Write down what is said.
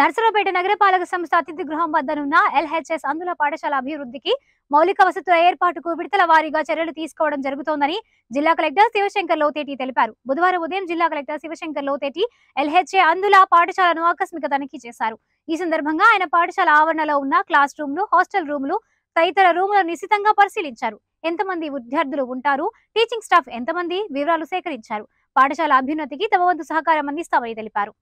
నర్సరావుపేట నగరపాలక సంస్థ అతిథి గృహం వద్దనున్న ఎల్హెచ్ఎస్ అందుల పాఠశాల అభివృద్ధికి మౌలిక వసతుల ఏర్పాటుకు విడతల వారీగా చర్యలు తీసుకోవడం జరుగుతోందని జిల్లా కలెక్టర్ శివశంకర్ లోతేటి తెలిపారు బుధవారం ఉదయం జిల్లా కలెక్టర్ శివశంకర్ లోతేటి ఎల్హెచ్ఏ అందుల పాఠశాలను ఆకస్మిక తనిఖీ చేశారు ఈ సందర్భంగా ఆయన పాఠశాల ఆవరణలో ఉన్న క్లాస్ రూమ్లు హాస్టల్ రూమ్లు తదితర రూములను నిశితంగా పరిశీలించారు ఎంతమంది విద్యార్థులు ఉంటారు టీచింగ్ స్టాఫ్ ఎంతమంది వివరాలు సేకరించారు పాఠశాల అభ్యున్నతికి తమ వంతు సహకారం అందిస్తామని తెలిపారు